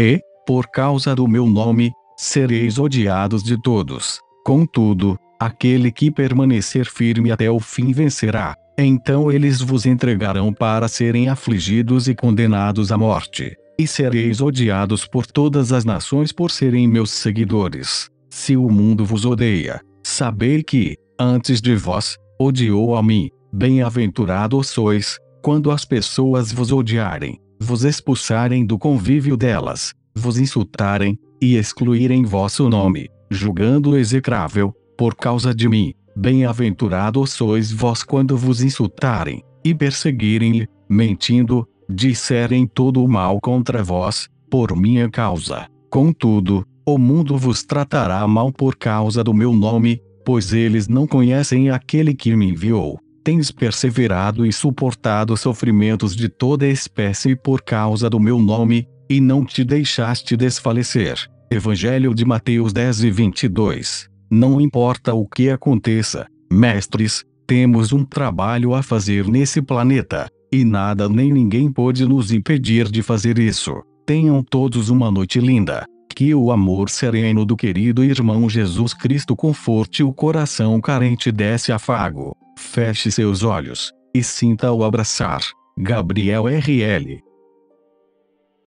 e, por causa do meu nome, sereis odiados de todos. Contudo, aquele que permanecer firme até o fim vencerá. Então eles vos entregarão para serem afligidos e condenados à morte, e sereis odiados por todas as nações por serem meus seguidores. Se o mundo vos odeia, sabei que, antes de vós, odiou a mim. Bem-aventurados sois, quando as pessoas vos odiarem, vos expulsarem do convívio delas, vos insultarem, e excluírem vosso nome, julgando-o execrável, por causa de mim. Bem-aventurados sois vós quando vos insultarem, e perseguirem-lhe, mentindo, disserem todo o mal contra vós, por minha causa. Contudo, o mundo vos tratará mal por causa do meu nome, pois eles não conhecem aquele que me enviou tens perseverado e suportado sofrimentos de toda espécie por causa do meu nome, e não te deixaste desfalecer. Evangelho de Mateus 10 e 22. Não importa o que aconteça, mestres, temos um trabalho a fazer nesse planeta, e nada nem ninguém pode nos impedir de fazer isso. Tenham todos uma noite linda. Que o amor sereno do querido irmão Jesus Cristo conforte o coração carente desse afago. Feche seus olhos e sinta-o abraçar. Gabriel R.L.